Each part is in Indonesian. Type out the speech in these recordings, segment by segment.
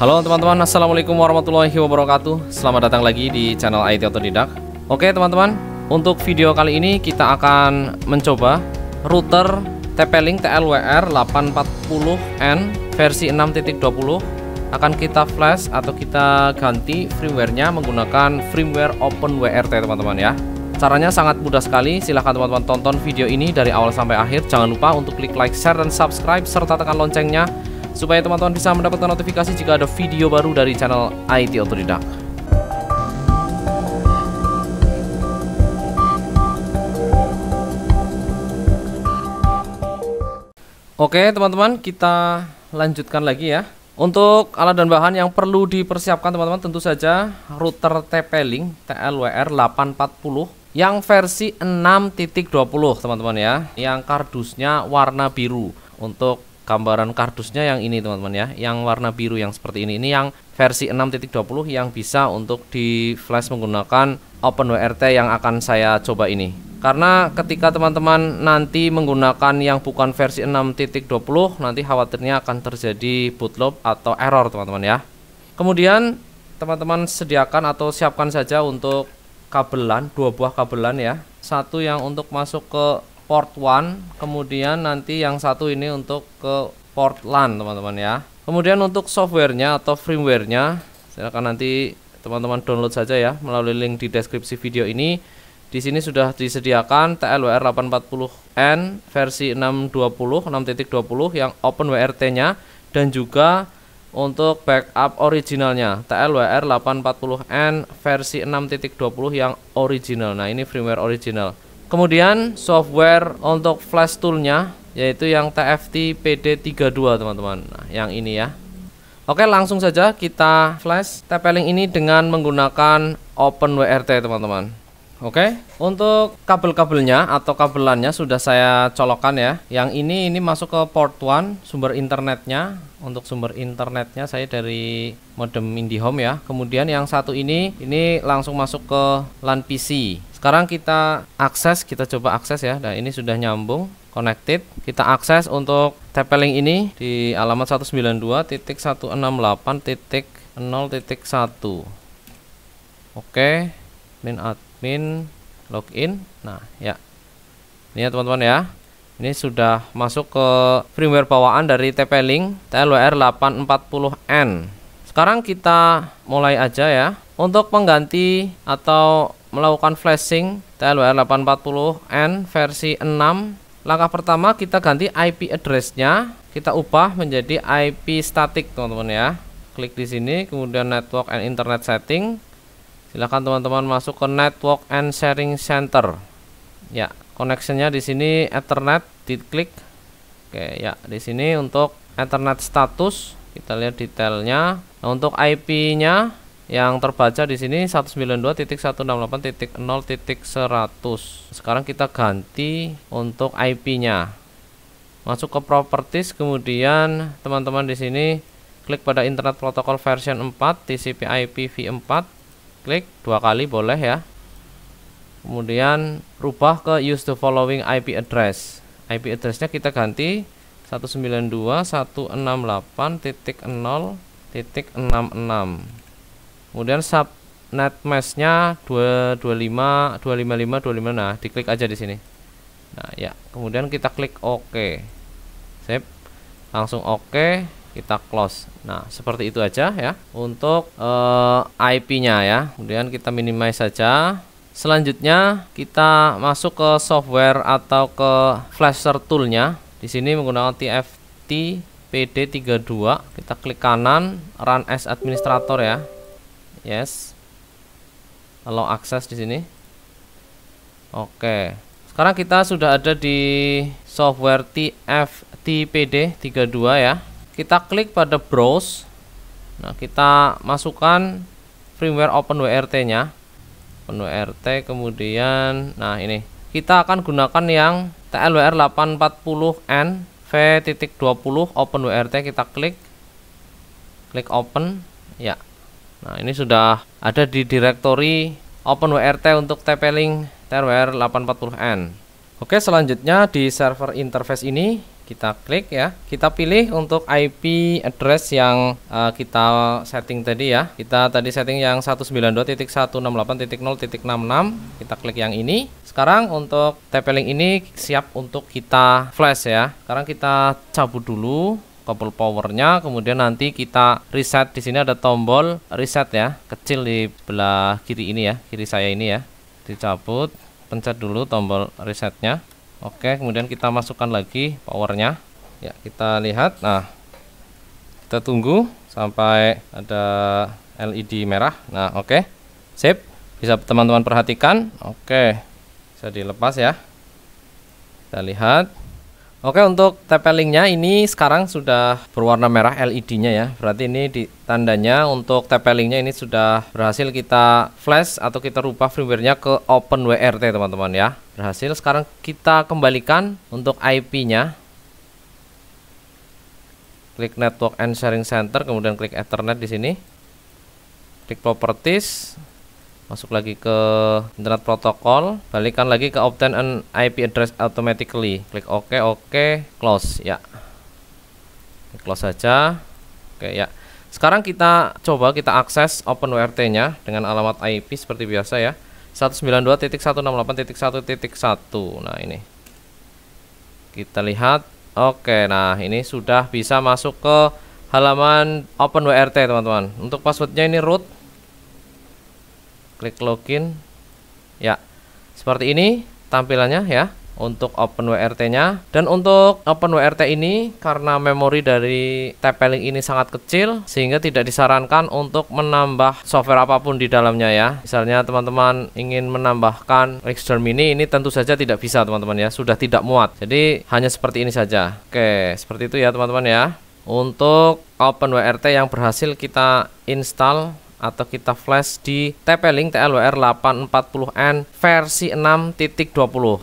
Halo teman-teman, Assalamualaikum warahmatullahi wabarakatuh Selamat datang lagi di channel IT Otodidak Oke teman-teman, untuk video kali ini kita akan mencoba router TP-Link TLWR 840N versi 6.20 akan kita flash atau kita ganti firmware-nya menggunakan firmware OpenWRT teman-teman ya Caranya sangat mudah sekali, silahkan teman-teman tonton video ini dari awal sampai akhir. Jangan lupa untuk klik like, share, dan subscribe, serta tekan loncengnya supaya teman-teman bisa mendapatkan notifikasi jika ada video baru dari channel IT Otodidak. Oke teman-teman kita lanjutkan lagi ya untuk alat dan bahan yang perlu dipersiapkan teman-teman tentu saja router TP-Link TLWR 840 yang versi 6.20 teman-teman ya yang kardusnya warna biru untuk gambaran kardusnya yang ini teman-teman ya yang warna biru yang seperti ini ini yang versi 6.20 yang bisa untuk di flash menggunakan OpenWRT yang akan saya coba ini karena ketika teman-teman nanti menggunakan yang bukan versi 6.20 nanti khawatirnya akan terjadi bootloop atau error teman-teman ya kemudian teman-teman sediakan atau siapkan saja untuk kabelan dua buah kabelan ya satu yang untuk masuk ke port 1 kemudian nanti yang satu ini untuk ke port LAN teman-teman ya kemudian untuk softwarenya atau firmwarenya silahkan nanti teman-teman download saja ya melalui link di deskripsi video ini di sini sudah disediakan TLWR 840N versi 620 6.20 yang open WRT nya dan juga untuk backup originalnya TLWR 840N versi 6.20 yang original. Nah, ini firmware original kemudian software untuk flash toolnya yaitu yang TFT PD32 teman-teman nah, yang ini ya Oke langsung saja kita flash TP-Link ini dengan menggunakan OpenWRT teman-teman Oke, okay. untuk kabel-kabelnya atau kabelannya sudah saya colokan ya. Yang ini ini masuk ke port 1 sumber internetnya. Untuk sumber internetnya saya dari modem IndiHome ya. Kemudian yang satu ini ini langsung masuk ke LAN PC. Sekarang kita akses, kita coba akses ya. Nah, ini sudah nyambung connected. Kita akses untuk TP-Link ini di alamat 192.168.0.1. Oke, okay. min at admin login nah ya ini ya teman-teman ya ini sudah masuk ke firmware bawaan dari TP-Link TLWR 840N sekarang kita mulai aja ya untuk mengganti atau melakukan flashing TLWR 840N versi 6 langkah pertama kita ganti IP address-nya kita ubah menjadi IP static teman-teman ya klik di sini kemudian network and internet setting Silahkan teman-teman masuk ke Network and Sharing Center. Ya, connectionnya di sini Ethernet, diklik. Oke, ya di sini untuk Ethernet status kita lihat detailnya. Nah, untuk IP-nya yang terbaca di sini 192.168.0.100. Sekarang kita ganti untuk IP-nya. Masuk ke properties kemudian teman-teman di sini klik pada internet protocol version 4 TCP/IP v 4 klik dua kali boleh ya kemudian rubah ke use the following IP address IP addressnya kita ganti 192.168.0.66 kemudian subnet meshnya nya nah diklik aja di sini nah ya kemudian kita klik OK sip langsung OK kita close nah seperti itu aja ya untuk uh, eh, IP nya ya kemudian kita minimize saja selanjutnya kita masuk ke software atau ke flasher toolnya di sini menggunakan TFT PD32 kita klik kanan run as administrator ya yes allow akses di sini oke sekarang kita sudah ada di software TFT pd 32 ya kita klik pada browse nah kita masukkan firmware OpenWRT nya OpenWRT kemudian nah ini kita akan gunakan yang TLWR 840N V.20 OpenWRT kita klik klik open ya nah ini sudah ada di direktori OpenWRT untuk TP-Link TLWR 840N Oke selanjutnya di server interface ini kita klik ya kita pilih untuk IP address yang uh, kita setting tadi ya kita tadi setting yang 192.168.0.66 kita klik yang ini sekarang untuk tp ini siap untuk kita flash ya sekarang kita cabut dulu kabel powernya kemudian nanti kita reset di sini ada tombol reset ya kecil di belah kiri ini ya kiri saya ini ya dicabut pencet dulu tombol resetnya Oke, kemudian kita masukkan lagi powernya. Ya, kita lihat. Nah, kita tunggu sampai ada LED merah. Nah, oke. Sip. Bisa teman-teman perhatikan. Oke. Bisa dilepas ya. Kita lihat. Oke untuk TP-Linknya ini sekarang sudah berwarna merah LED-nya ya Berarti ini di, tandanya untuk TP-Linknya ini sudah berhasil kita flash atau kita rubah firmware-nya ke OpenWRT teman-teman ya Berhasil sekarang kita kembalikan untuk IP-nya Klik Network and Sharing Center kemudian klik Ethernet di sini Klik Properties masuk lagi ke internet protokol balikan lagi ke obtain an IP address automatically klik oke OK close ya close saja oke ya sekarang kita coba kita akses open WRT nya dengan alamat IP seperti biasa ya 192.168.1.1 nah ini kita lihat oke nah ini sudah bisa masuk ke halaman open WRT teman-teman untuk passwordnya ini root klik login ya seperti ini tampilannya ya untuk Open wrt nya dan untuk Open WRT ini karena memori dari TP-Link ini sangat kecil sehingga tidak disarankan untuk menambah software apapun di dalamnya ya misalnya teman-teman ingin menambahkan Rexdor Mini ini tentu saja tidak bisa teman-teman ya sudah tidak muat jadi hanya seperti ini saja oke seperti itu ya teman-teman ya untuk Open WRT yang berhasil kita install atau kita flash di TP-Link TLWR 840N versi 6.20.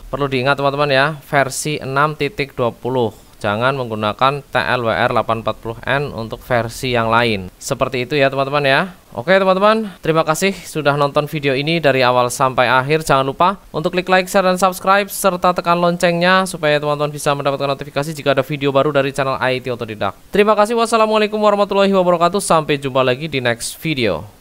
Perlu diingat teman-teman ya, versi 6.20 jangan menggunakan TLWR 840N untuk versi yang lain. Seperti itu ya teman-teman ya. Oke teman-teman, terima kasih sudah nonton video ini dari awal sampai akhir. Jangan lupa untuk klik like, share, dan subscribe, serta tekan loncengnya supaya teman-teman bisa mendapatkan notifikasi jika ada video baru dari channel IT Otodidak. Terima kasih, wassalamualaikum warahmatullahi wabarakatuh. Sampai jumpa lagi di next video.